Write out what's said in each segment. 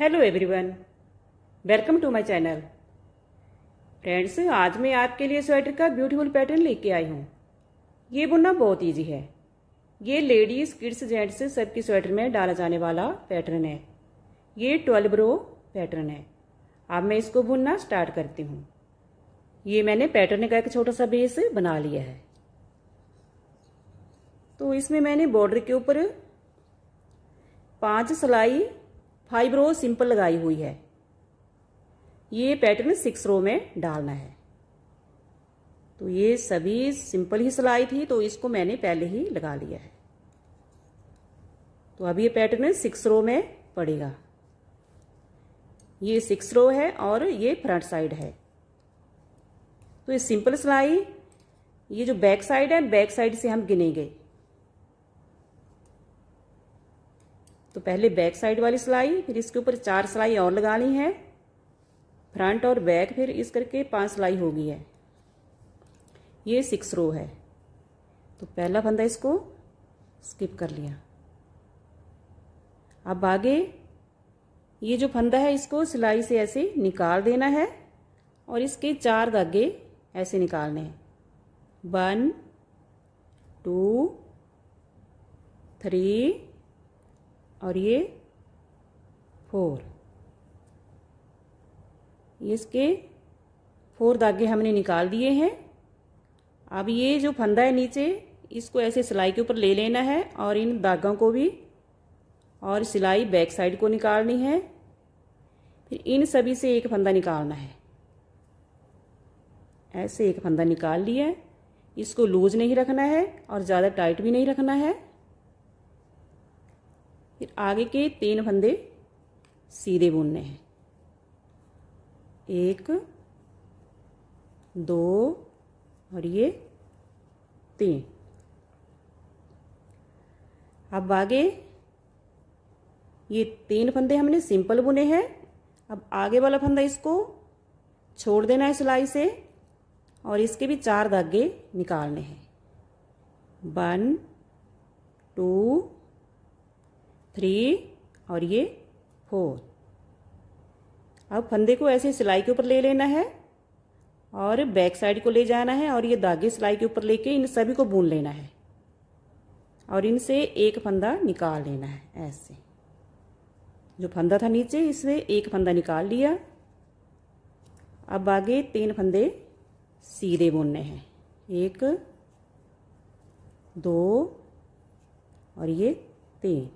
hello everyone welcome to my channel friends आज मैं आपके लिए स्वेटर का ब्यूटीफुल पैटर्न लेके आई हूँ ये बुनना बहुत इजी है ये लेडीज़ किड्स जेंट्स सबकी स्वेटर में डाला जाने वाला पैटर्न है ये ट्वेल्व रो पैटर्न है अब मैं इसको बुनना स्टार्ट करती हूँ ये मैंने पैटर्न का एक छोटा सा बेस बना लिया है तो इसमें मैंने बॉर्डर के ऊपर पांच सिलाई फाइव रो सिंपल लगाई हुई है ये पैटर्न सिक्स रो में डालना है तो ये सभी सिंपल ही सिलाई थी तो इसको मैंने पहले ही लगा लिया है तो अब ये पैटर्न सिक्स रो में पड़ेगा ये सिक्स रो है और ये फ्रंट साइड है तो ये सिंपल सिलाई ये जो बैक साइड है बैक साइड से हम गिनेंगे तो पहले बैक साइड वाली सिलाई फिर इसके ऊपर चार सिलाई और लगानी है फ्रंट और बैक फिर इस करके पांच सिलाई होगी है ये सिक्स रो है तो पहला फंदा इसको स्किप कर लिया अब आगे ये जो फंदा है इसको सिलाई से ऐसे निकाल देना है और इसके चार धागे ऐसे निकालने हैं वन टू थ्री और ये फोर ये इसके फोर धागे हमने निकाल दिए हैं अब ये जो फंदा है नीचे इसको ऐसे सिलाई के ऊपर ले लेना है और इन धागों को भी और सिलाई बैक साइड को निकालनी है फिर इन सभी से एक फंदा निकालना है ऐसे एक फंदा निकाल लिया इसको लूज नहीं रखना है और ज़्यादा टाइट भी नहीं रखना है फिर आगे के तीन फंदे सीधे बुनने हैं एक दो और ये तीन अब आगे ये तीन फंदे हमने सिंपल बुने हैं अब आगे वाला फंदा इसको छोड़ देना है सिलाई से और इसके भी चार धागे निकालने हैं वन टू थ्री और ये फोर अब फंदे को ऐसे सिलाई के ऊपर ले लेना है और बैक साइड को ले जाना है और ये धागे सिलाई के ऊपर लेके इन सभी को बुन लेना है और इनसे एक फंदा निकाल लेना है ऐसे जो फंदा था नीचे इससे एक फंदा निकाल लिया अब आगे तीन फंदे सीधे बुनने हैं एक दो और ये तीन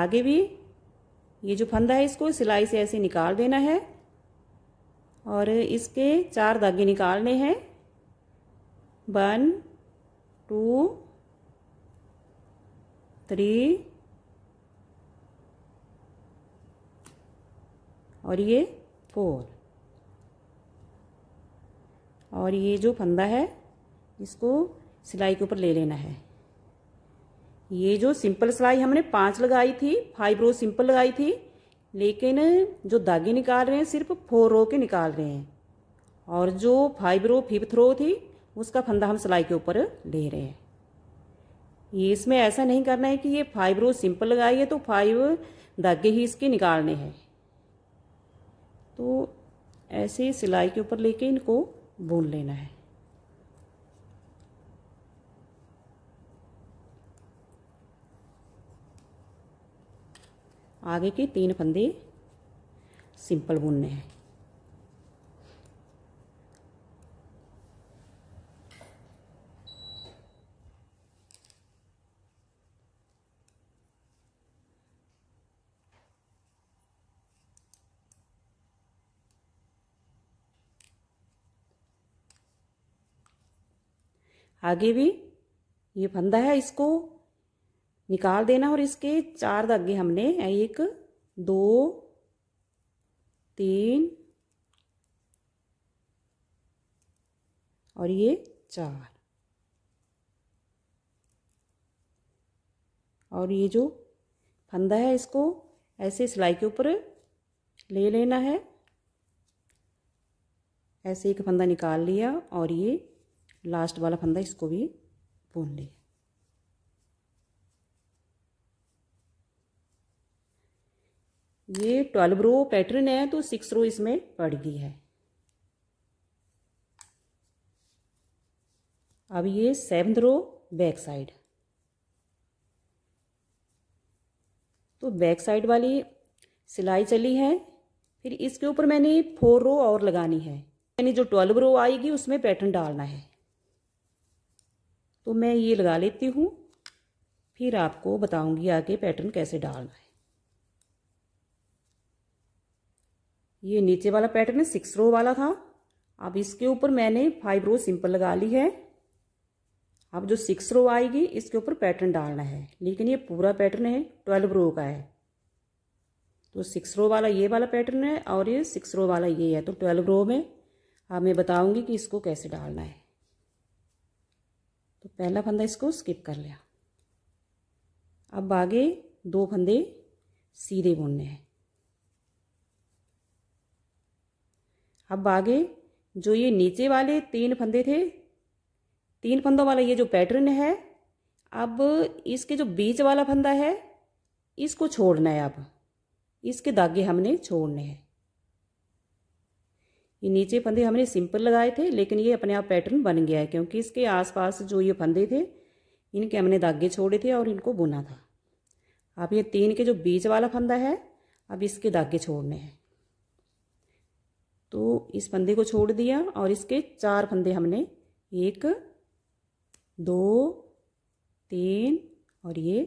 आगे भी ये जो फंदा है इसको सिलाई से ऐसे निकाल देना है और इसके चार धागे निकालने हैं वन टू थ्री और ये फोर और ये जो फंदा है इसको सिलाई के ऊपर ले लेना है ये जो सिंपल सिलाई हमने पांच लगाई थी फाइव रो सिंपल लगाई थी लेकिन जो धागे निकाल रहे हैं सिर्फ फोर रो के निकाल रहे हैं और जो फाइव रो फिफ्थ रो थी उसका फंदा हम सिलाई के ऊपर ले रहे हैं ये इसमें ऐसा नहीं करना है कि ये फाइव रो सिंपल लगाई है तो फाइव धागे ही इसके निकालने हैं तो ऐसे सिलाई के ऊपर लेके इनको बुन लेना है आगे के तीन फंदे सिंपल बुनने हैं आगे भी ये फंदा है इसको निकाल देना और इसके चार धागे हमने एक दो तीन और ये चार और ये जो फंदा है इसको ऐसे सिलाई के ऊपर ले लेना है ऐसे एक फंदा निकाल लिया और ये लास्ट वाला फंदा इसको भी बुन लिया ये ट्वेल्व रो पैटर्न है तो सिक्स रो इसमें पड़ गई है अब ये सेवन रो बैक साइड तो बैक साइड वाली सिलाई चली है फिर इसके ऊपर मैंने फोर रो और लगानी है यानी जो ट्वेल्व रो आएगी उसमें पैटर्न डालना है तो मैं ये लगा लेती हूँ फिर आपको बताऊंगी आगे पैटर्न कैसे डालना है ये नीचे वाला पैटर्न है सिक्स रो वाला था अब इसके ऊपर मैंने फाइव रो सिंपल लगा ली है अब जो सिक्स रो आएगी इसके ऊपर पैटर्न डालना है लेकिन ये पूरा पैटर्न है ट्वेल्व रो का है तो सिक्स रो वाला ये वाला पैटर्न है और ये सिक्स रो वाला ये है तो ट्वेल्व रो में अब मैं बताऊंगी कि इसको कैसे डालना है तो पहला फंदा इसको स्किप कर लिया अब आगे दो फंदे सीधे बुनने हैं अब आगे जो ये नीचे वाले तीन फंदे थे तीन फंदों वाला ये जो पैटर्न है अब इसके जो बीच वाला फंदा है इसको छोड़ना है अब इसके धागे हमने छोड़ने हैं ये नीचे फंदे हमने सिंपल लगाए थे लेकिन ये अपने आप पैटर्न बन गया है क्योंकि इसके आसपास जो ये फंदे थे इनके हमने धागे छोड़े थे और इनको बुना था अब ये तीन के जो बीच वाला फंदा है अब इसके धागे छोड़ने हैं तो इस फंदे को छोड़ दिया और इसके चार फंदे हमने एक दो तीन और ये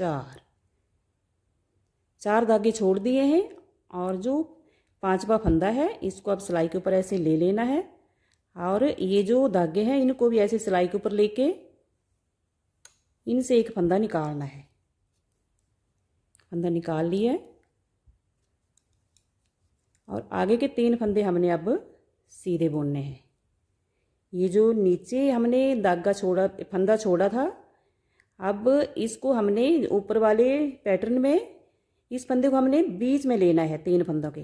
चार चार धागे छोड़ दिए हैं और जो पांचवा फंदा है इसको आप सिलाई के ऊपर ऐसे ले लेना है और ये जो धागे हैं इनको भी ऐसे सिलाई के ऊपर लेके इनसे एक फंदा निकालना है फंदा निकाल लिया और आगे के तीन फंदे हमने अब सीधे बुनने हैं ये जो नीचे हमने धागा छोड़ा फंदा छोड़ा था अब इसको हमने ऊपर वाले पैटर्न में इस फंदे को हमने बीच में लेना है तीन फंदों के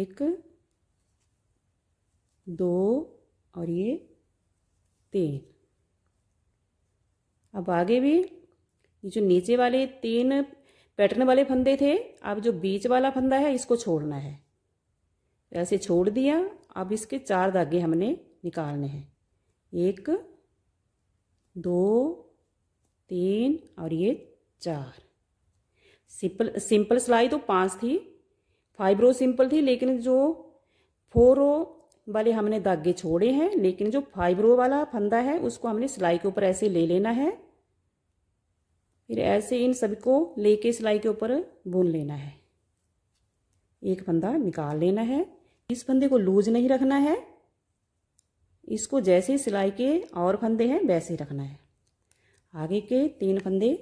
एक दो और ये तीन अब आगे भी ये जो नीचे वाले तीन पैटर्न वाले फंदे थे अब जो बीच वाला फंदा है इसको छोड़ना है ऐसे छोड़ दिया अब इसके चार धागे हमने निकालने हैं एक दो तीन और ये चार सिंपल सिंपल सिलाई तो पांच थी फाइव रो सिंपल थी लेकिन जो फोर रो वाले हमने धागे छोड़े हैं लेकिन जो फाइव रो वाला फंदा है उसको हमने सिलाई के ऊपर ऐसे ले लेना है फिर ऐसे इन सभी को लेके सिलाई के ऊपर बुन लेना है एक फंदा निकाल लेना है इस फंदे को लूज नहीं रखना है इसको जैसे सिलाई के और फंदे हैं वैसे रखना है आगे के तीन फंदे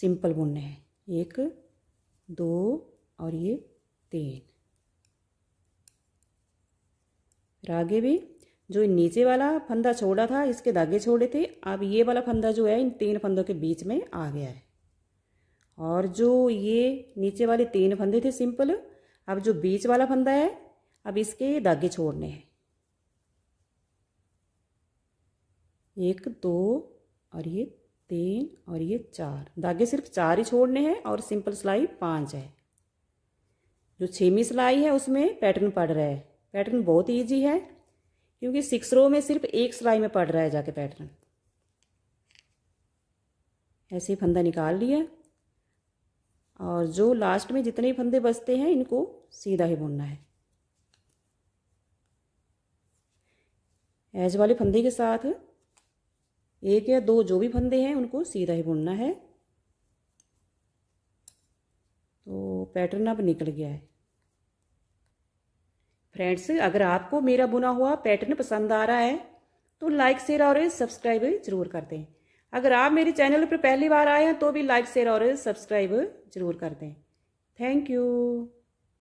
सिंपल बुनने हैं एक दो और ये तीन फिर आगे भी जो नीचे वाला फंदा छोड़ा था इसके धागे छोड़े थे अब ये वाला फंदा जो है इन तीन फंदों के बीच में आ गया है और जो ये नीचे वाले तीन फंदे थे सिंपल अब जो बीच वाला फंदा है अब इसके धागे छोड़ने हैं एक दो और ये तीन और ये चार धागे सिर्फ चार ही छोड़ने हैं और सिंपल सिलाई पाँच है जो छीमी सिलाई है उसमें पैटर्न पड़ रहा है पैटर्न बहुत ईजी है क्योंकि सिक्स रो में सिर्फ एक सिलाई में पड़ रहा है जाके पैटर्न ऐसे ही फंदा निकाल लिया और जो लास्ट में जितने फंदे बचते हैं इनको सीधा ही बुनना है ऐज वाले फंदे के साथ एक या दो जो भी फंदे हैं उनको सीधा ही बुनना है तो पैटर्न अब निकल गया है फ्रेंड्स अगर आपको मेरा बुना हुआ पैटर्न पसंद आ रहा है तो लाइक शेयर और सब्सक्राइब जरूर कर दें अगर आप मेरे चैनल पर पहली बार आए हैं तो भी लाइक शेयर और सब्सक्राइब जरूर कर दें थैंक यू